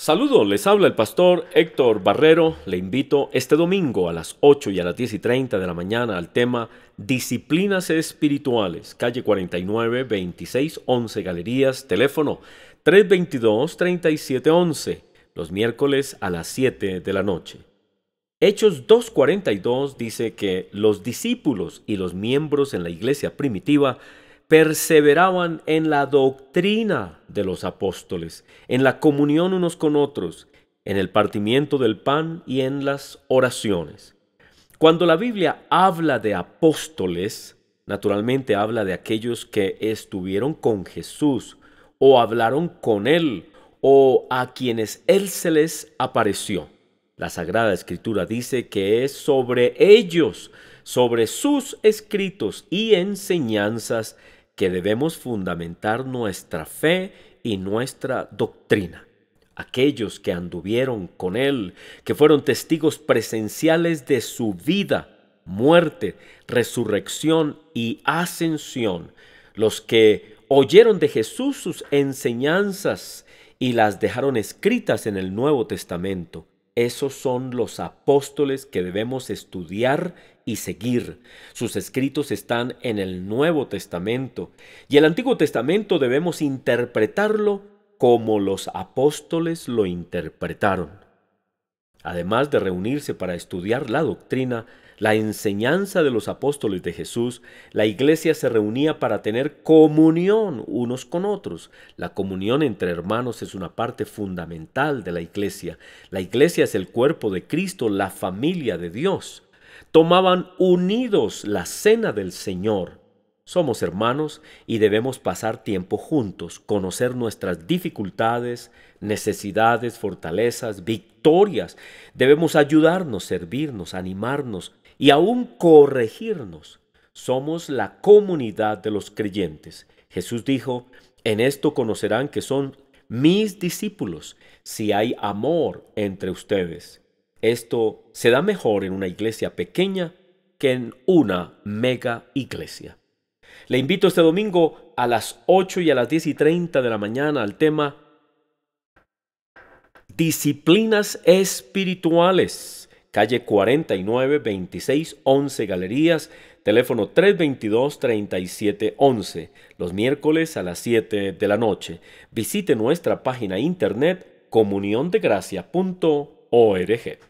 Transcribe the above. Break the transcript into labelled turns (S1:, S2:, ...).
S1: Saludos, les habla el pastor Héctor Barrero. Le invito este domingo a las 8 y a las 10 y 30 de la mañana al tema Disciplinas Espirituales, calle 49, 2611 Galerías, teléfono 322-3711, los miércoles a las 7 de la noche. Hechos 2.42 dice que los discípulos y los miembros en la iglesia primitiva perseveraban en la doctrina de los apóstoles, en la comunión unos con otros, en el partimiento del pan y en las oraciones. Cuando la Biblia habla de apóstoles, naturalmente habla de aquellos que estuvieron con Jesús o hablaron con Él o a quienes Él se les apareció. La Sagrada Escritura dice que es sobre ellos, sobre sus escritos y enseñanzas que debemos fundamentar nuestra fe y nuestra doctrina. Aquellos que anduvieron con Él, que fueron testigos presenciales de su vida, muerte, resurrección y ascensión, los que oyeron de Jesús sus enseñanzas y las dejaron escritas en el Nuevo Testamento, esos son los apóstoles que debemos estudiar y seguir. Sus escritos están en el Nuevo Testamento y el Antiguo Testamento debemos interpretarlo como los apóstoles lo interpretaron. Además de reunirse para estudiar la doctrina, la enseñanza de los apóstoles de Jesús, la iglesia se reunía para tener comunión unos con otros. La comunión entre hermanos es una parte fundamental de la iglesia. La iglesia es el cuerpo de Cristo, la familia de Dios. Tomaban unidos la cena del Señor. Somos hermanos y debemos pasar tiempo juntos, conocer nuestras dificultades, necesidades, fortalezas, victorias. Debemos ayudarnos, servirnos, animarnos y aún corregirnos. Somos la comunidad de los creyentes. Jesús dijo, en esto conocerán que son mis discípulos si hay amor entre ustedes. Esto se da mejor en una iglesia pequeña que en una mega iglesia. Le invito este domingo a las 8 y a las 10 y 30 de la mañana al tema Disciplinas Espirituales, calle 49, 26, 11 Galerías, teléfono 322-3711, los miércoles a las 7 de la noche. Visite nuestra página internet comuniondegracia.org.